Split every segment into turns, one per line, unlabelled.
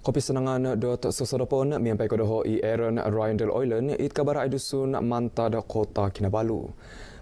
Kopi senangan dot sosodo pun miampai Aaron Ryan del Oilen it kabar ai dusun manta da kota Kinabalu.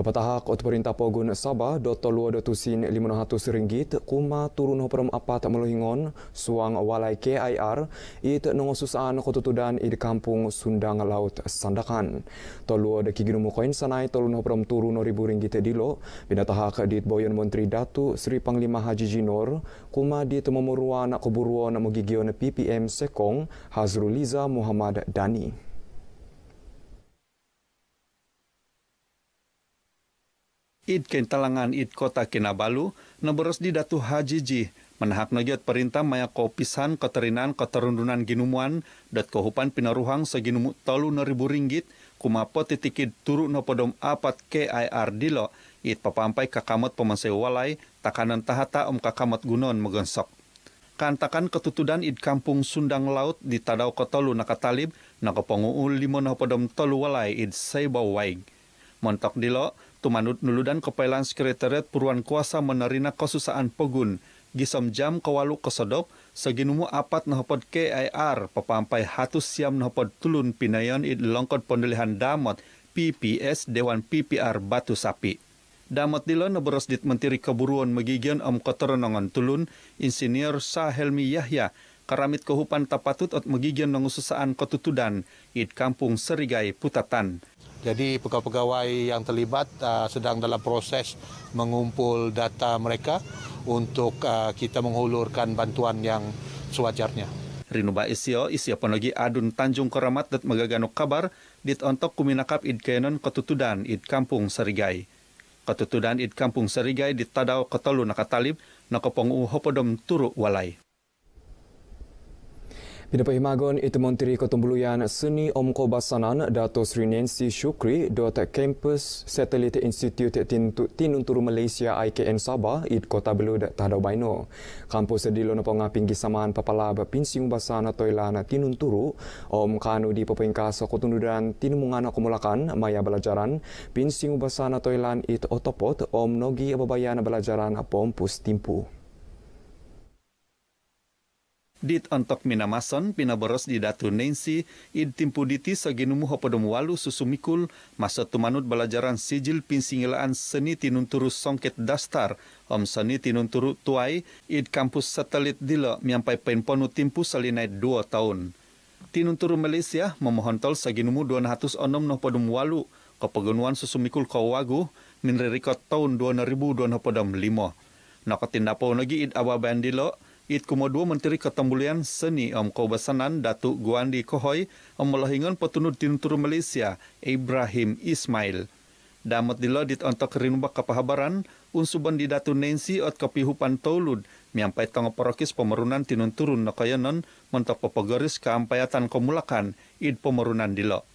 Pepatahak Ut Perintah Pogun Sabah, Dr. Luar Dutusin Ringgit, Kuma Turun Hoperum tak Meluhingon, Suang Walai KIR, Ia Tak Nungususan Kututudan Ida Kampung Sundang Laut Sandakan. Tolu Ada Kiginumu Koin Sanai, Tolun Hoperum Turun Ribu Ringgit Dilo, Bina Tahak Dit Boyon Menteri Datu Sri Panglima Haji Jinor, Kuma Dit Memuruan Kuburuan Mugigion PPM Sekong, Hazrul Hazruliza Muhammad Dani.
id ken id kota Kinabalu, naboros di datu Haji hajiji, menahak nagyot perintah maya kopisan keterinan keterundunan ginumuan dat kohupan pinaruhang seginumu tolu naribu ringgit kumapo titikid turu nopodom apat KIR dilo id papampai kakamot pemansai walai takanan tahata om kakamot gunon megensok, Kantakan ketutudan id kampung Sundang Laut di Tadau Kotolu Nakatalib, nakapongu'u limo nopodom tolu walai id saibawaig. Montok dilo, tumanut nuludan kepailan sekretariat puruan kuasa menerina kesusahan pegun Gisom jam kewalu kesodok, seginumu apat nahopod KIR, pepampai hatu siam nahopod tulun pinayon id longkot pendulihan damot PPS Dewan PPR Batu Sapi. Damat dilo neberos dit Menteri Keburuan Megigian Om Kotoronongan Tulun, Insinyur Sahelmi Yahya, keramit kehupan tapatut ot megigian nongususaan ketutudan id kampung Serigai Putatan. Jadi pegawai-pegawai yang terlibat uh, sedang dalam proses mengumpul data mereka untuk uh, kita menghulurkan bantuan yang sewajarnya. Rinu isio isio panogi adun Tanjung Koramat dan magagano kabar dit ontok kuminakap id kayanon katutudan id kampung Serigai. Ketutudan id kampung Serigai ditadaw katalo nakatalib nakapong uhopodom turu walai.
Pinapa Himagon itu Menteri Ketumbuluyan Seni Om Kobasanan Dato Sri Nancy Shukri dot Campus Satellite Institute tinunturu Malaysia IKN Sabah id Kota Belu dat Tadau Baino. Kampus di Lona Ponga Pinggi Samaan papala Pinsing Basana Toilana Tinunturu Om Kanu di Papengkas Kotundu dan Tinumungana Kumulakan Maya Belajaran Pinsing Basana Toilan id Otopot Om Nogi Ababayana Belajaran Pompus Timpu.
Dit antok minamason pinaboros di datu Nancy id timpuditi saginumu hopodom walu susumikul masa tumanut belajaran sijil pinsingilaan seni tinunturu songket dastar om seni tinunturu tuai id kampus satelit dilo miampai penponu timpu selinai dua tahun. Tinunturu Malaysia memohon tol saginumu 206 nopodom walu kepegunuan susumikul kawagu minrerikot tahun dua dua nak 2025. Nakatindapau lagi id awa bandilo, It dua Menteri Ketambulian Seni Om Kobesanan Datuk Guandi Kohoi melahingan petunut tinutur Malaysia Ibrahim Ismail. Damat dilo dit ontok rinuba kapahabaran unsuban di Datu Nancy ot kepihupan Taulud miampai tong parokis pemerunan tinunturun nakayanan mentok pepegaris kaampayatan kemulakan id pemerunan dilo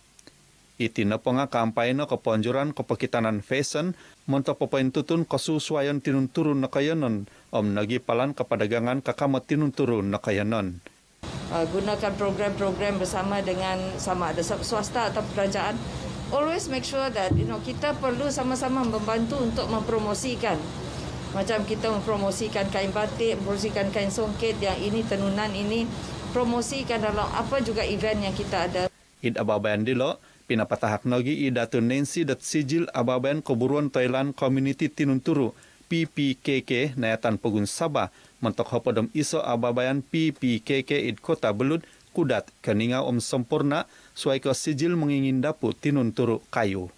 iti nepenga kampanye ke ponjuran ke pekitanan fashion monto pepain tutun ke susuayan tinun turun nakayanan om nagi palan ke padagangan kakama tinun turun nakayanan. Uh, gunakan program-program bersama dengan sama ada swasta atau kerajaan always make sure that you know kita perlu sama-sama membantu untuk mempromosikan macam kita mempromosikan kain batik, mempromosikan kain songket yang ini tenunan ini promosikan dalam apa juga event yang kita ada. Id ababayan dilo, Pinapatahak nagi i datu Nancy dat sijil ababen keburuan Thailand Community Tinunturu PPKK nayatan pegun Sabah mentok hopodom iso ababayan PPKK id kota belud kudat keninga om sempurna suai ke sijil mengingin dapu tinunturu kayu.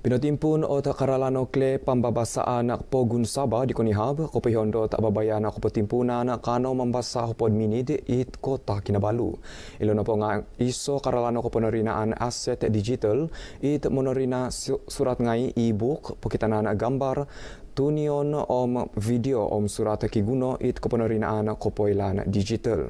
Pinotimpun o ta karala no kle pambabasa anak pogun saba di konihab ko pehondo ta babaya anak ko timpuna anak kano mambasa ho pod minid it kota ta kinabalu. Ilo no po iso karalano no ko ponorinaan asset digital it monorina surat ngai ebook book po kita gambar tunion om video om surat kiguno it ko ponorinaan ko poilan digital.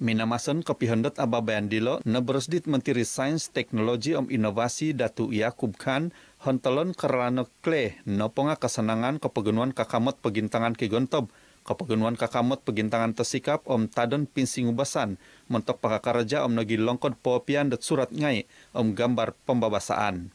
Minamasan kepihendet ababayan dilo nebersdit Menteri Sains Teknologi Om Inovasi Datu Yakub Khan hentelon kerana kle noponga kesenangan kepegunuan kakamot pegintangan kegontob kepegunuan kakamot pegintangan tersikap om tadon pinsingubasan mentok pakakaraja om nagi longkod popian dat surat ngai om gambar pembabasaan.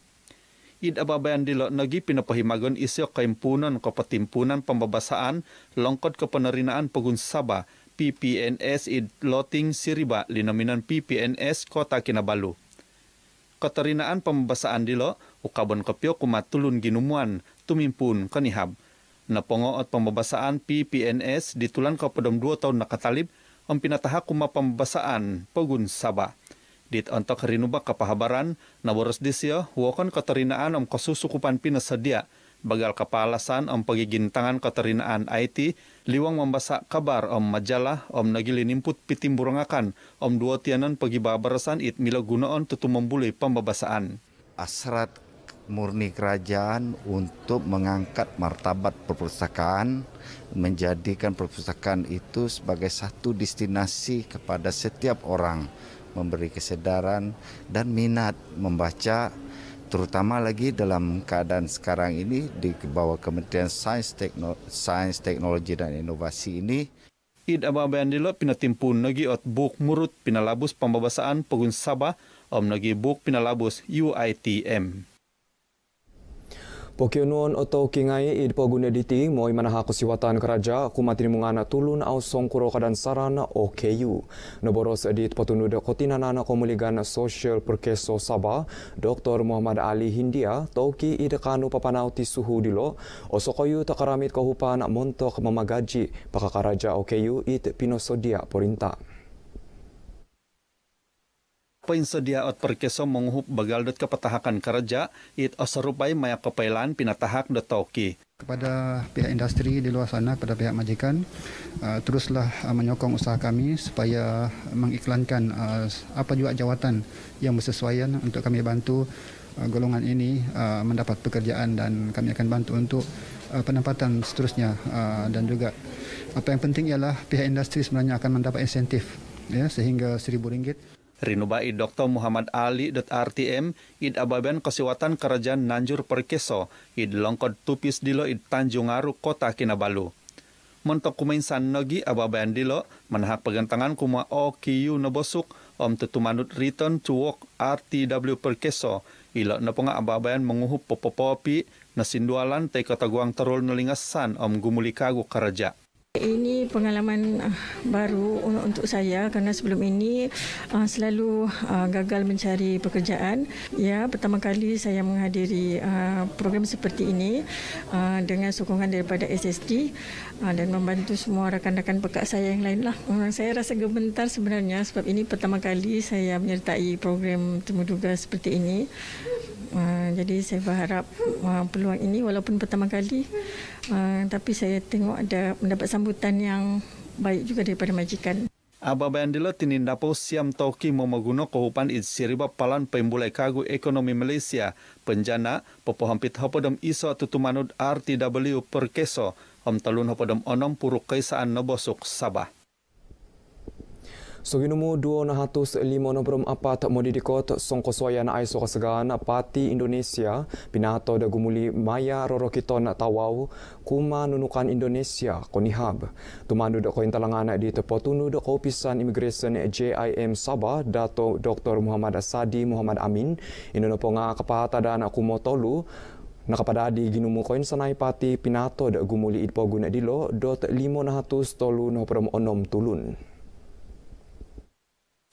Id ababayan dilo nagi pina magon isyo keimpunan kepetimpunan pembabasaan longkot kepenerinaan pegun sabah PPNS id loting siriba linominan PPNS Kota Kinabalu. Katerinaan pembesaan dilo ukabon kepio kumatulun ginumuan tumimpun kanihab. Napongo at pembebasaan PPNS ditulan ka pedom 2 taon nakatalib ang pinataha kuma pembebasaan pagun saba. Dit antok rinuba kapahabaran na boros disyo huwakan katerinaan ang kasusukupan pinasadya bagal kapalasan om pagi gintangan katerinaan IT, liwang membasak kabar om majalah om nagili nimput pitimburangakan om dua tianan pagibabarasan it mila gunaon tutup membuli pembabasaan. Asrat murni kerajaan untuk mengangkat martabat perpustakaan, menjadikan perpustakaan itu sebagai satu destinasi kepada setiap orang, memberi kesedaran dan minat membaca terutama lagi dalam keadaan sekarang ini di bawah Kementerian Sains, Tekno Sains Teknologi dan Inovasi ini. Id abang abang dilo pinatimpu nagi at buk murut pinalabus pambabasaan pagun Sabah om nagi buk pinalabus UITM.
Pokeunun atau kingai i dipo guna diti mo i manaha kusiwatan keraja ku matin mungana tulun au songkuro kadan sarana OKU. Noboros di tepo kotina nana kotinanana komuligan sosial perkeso saba. Dr. Muhammad Ali Hindia, toki i dekanu papanau ti suhu dilo, o sokoyu takaramit kohupan montok mamagaji. pakakaraja o keyu i pinosodia porinta.
Painsedia ot perkeso menghub bagal dot kepatahakan kerja it asarupai maya kepailan pinatahak dot toki. Kepada pihak industri di luar sana, kepada pihak majikan, uh, teruslah uh, menyokong usaha kami supaya mengiklankan uh, apa juga jawatan yang bersesuaian untuk kami bantu uh, golongan ini uh, mendapat pekerjaan dan kami akan bantu untuk uh, penempatan seterusnya uh, dan juga apa yang penting ialah pihak industri sebenarnya akan mendapat insentif ya, sehingga RM1,000. Rinuba i Dr. Muhammad Ali dot RTM id ababen kesiwatan kerajaan Nanjur Perkeso id longkod tupis dilo id Tanjung Aru Kota Kinabalu. Mentok kumain sanogi ababen dilo menahak pegentangan kuma OKU nebosuk om tutumanut return to work RTW Perkeso ilo nepunga ababen menguhup popopopi nasindualan te kota guang terul nelingasan om gumuli kagu kerajaan. Ini pengalaman ah, baru untuk saya kerana sebelum ini ah, selalu ah, gagal mencari pekerjaan. Ya, pertama kali saya menghadiri program seperti ini dengan sokongan daripada SSD dan membantu semua rakan-rakan pekak saya yang lainlah. Saya rasa gementar sebenarnya sebab ini pertama kali saya menyertai program temuduga seperti ini. Ah, jadi saya berharap uh, peluang ini walaupun pertama kali uh, tapi saya tengok ada mendapat sambutan yang baik juga daripada majikan. Aba bandilo tinindapo siam toki momaguno kohupan id siriba palan pembulai kagu ekonomi Malaysia penjana pepohampit hapodom iso tutumanud RTW perkeso om talun hapodom onom puruk kaisaan nobosuk sabah.
Sogi nomo 250 rom apa tak modi di kot song ai so kasagan pati Indonesia pinato da gumuli maya roro nak tawau kuma nunukan Indonesia konihab tumando da koin talangan di tepotunu da kopisan immigration JIM Sabah dato Dr Muhammad Asadi Muhammad Amin inuno ponga kapata da nak kumotolu Nakapada di ginumu koin sanai pati pinato da gumuli idpo dilo dot limo nahatus tolu no prom onom tulun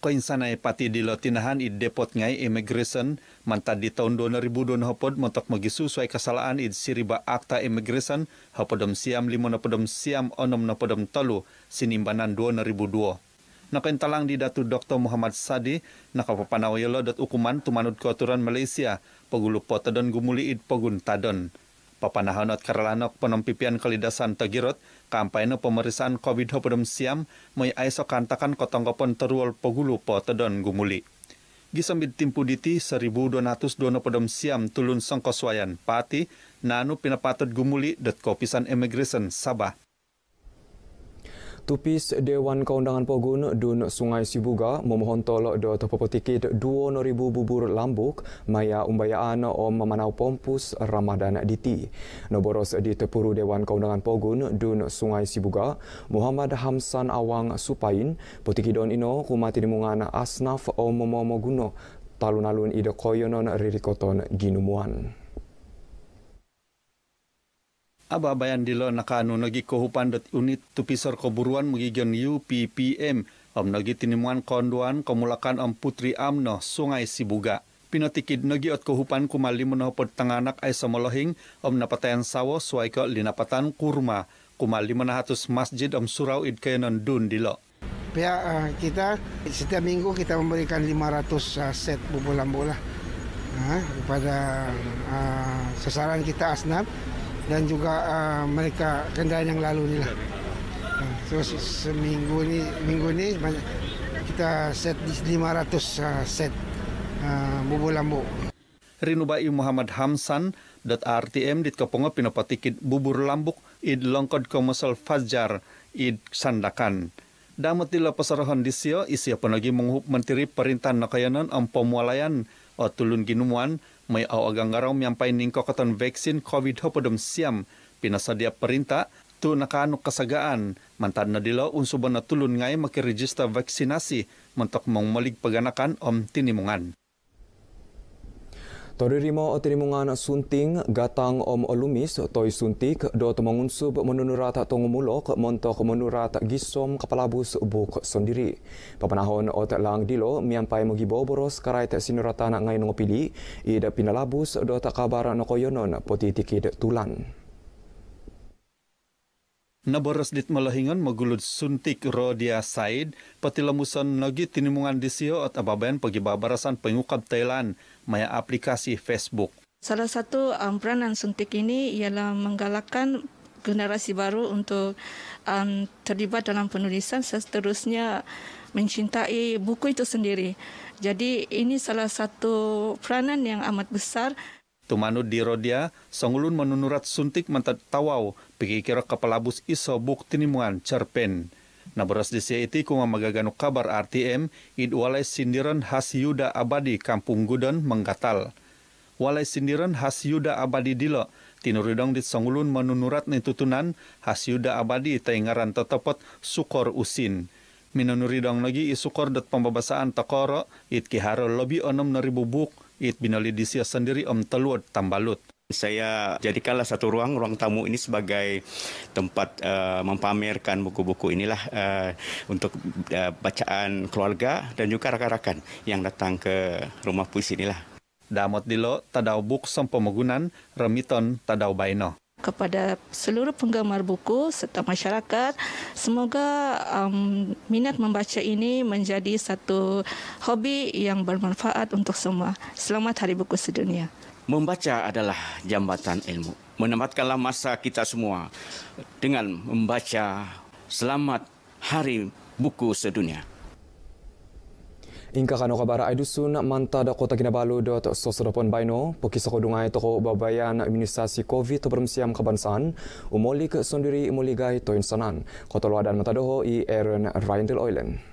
ko insana e pati di lotinahan i depot ngai immigration mantad di tahun 2002 hopod montok magisu sesuai kesalahan i siriba akta immigration hopodom siam limo na podom siam onom na podom tolu sinimbanan 2002 Nakintalang di datu Dr. Muhammad Sadi, nakapapanawayalo dat ukuman tumanud ko aturan Malaysia, pagulupo tadon gumuliid pagun tadon papanahan at karalanok penompipian kalidasan tagirot kampai no pemeriksaan COVID-19 siam may aiso kantakan kotongkopon teruol pogulu po tedon gumuli. Gisambit timpuditi 1,220 siam tulun songkoswayan pati nanu pinapatod gumuli dot kopisan immigration sabah.
Tupis Dewan Keundangan Pogun Dun Sungai Sibuga memohon tolak do topo tiket ribu bubur lambuk maya umbayaan om memanau pompus Ramadan Diti. Noboros di tepuru Dewan Keundangan Pogun Dun Sungai Sibuga Muhammad Hamsan Awang Supain potikidon ino kumati dimungan asnaf om momo guno talun-alun ide koyonon ririkoton ginumuan.
Aba bayan di dilo nakano nagi kohupan dot unit tupisor koburuan mugigyon UPPM om nagi tinimuan konduan kumulakan om putri amno sungai Sibuga. Pinotikid nagi ot kohupan kumali muna hapod tanganak ay samolohing om napatayan sawo suway ko linapatan kurma. Kumali muna hatus masjid om surau id kayanon dun dilo. Pia uh, eh, kita setiap minggu kita memberikan 500 eh, set bubulan bola eh, kepada uh, sasaran kita asnab dan juga uh, mereka kendaraan yang lalu ni lah. Ah, so, seminggu ni minggu ni kita set 500 uh, ah, set uh, bubu lambu. Rinubai Muhammad Hamsan dot RTM dit kepongo pinopatikit bubur lambuk id longkod komersial Fajar id sandakan. Damat di lepasarohan disio isio penagi menghub menteri perintah nakayanan ampomualayan o tulun may awagang araw miyampay ning kokatan vaccine COVID hopodom siyam, pinasadya perinta, tu nakano kasagaan, mantan na dilaw unsuban na tulun ngay makiregister vaksinasi, mantok mong maligpaganakan om tinimungan.
Tori rimo o tinimungan sunting gatang om olumis toy suntik do to mangunsub menunurat tong mulok montok menurat gisom kapalabus buk sendiri. Papanahon o lang dilo miampai mogi boboros karay ta sinurata ngay nung pili ida pinalabus do ta kabar na koyonon potitikid tulan.
Nabaras dit malahingan magulod suntik Rodia Said patilamusan nagi tinimungan disiyo at ababayan pagibabarasan pengukab Thailand maya aplikasi Facebook. Salah satu um, peranan suntik ini ialah menggalakkan generasi baru untuk um, terlibat dalam penulisan seterusnya mencintai buku itu sendiri. Jadi ini salah satu peranan yang amat besar. Tumanud di Rodia, songulun menunurat suntik mantat tawau, pikir kira kepelabus iso bukti nimuan cerpen. Na beras di CIT kunga magaganu kabar RTM, id walai sindiran khas Yuda Abadi Kampung Gudon menggatal. Walai sindiran khas Yuda Abadi dilo, tinuridong di songulun menunurat netutunan khas Yuda Abadi taingaran tetepot sukor usin. Minunuridong lagi isukor dat pembebasan tekoro, id kiharo lebih enam ribu buk It Binalidisia sendiri Om Teluat Tambalut. Saya jadikanlah satu ruang, ruang tamu ini sebagai tempat uh, mempamerkan buku-buku inilah uh, untuk uh, bacaan keluarga dan juga rakan-rakan yang datang ke rumah puisi inilah. Damot dilo tadau buk pemogunan remiton tadau baino kepada seluruh penggemar buku serta masyarakat. Semoga um, minat membaca ini menjadi satu hobi yang bermanfaat untuk semua. Selamat Hari Buku Sedunia.
Membaca adalah jambatan ilmu. Menempatkanlah masa kita semua dengan membaca selamat Hari Buku Sedunia. Inka kano kabar bara ay dusun manta da kota kinabalo dot sosodopon bayno poki sa kodunga ito ko babayan administrasi COVID to permisiam kabansan umolik sundiri umoligay to insanan. Kotoloadan matadoho i Aaron Ryan del Oilen.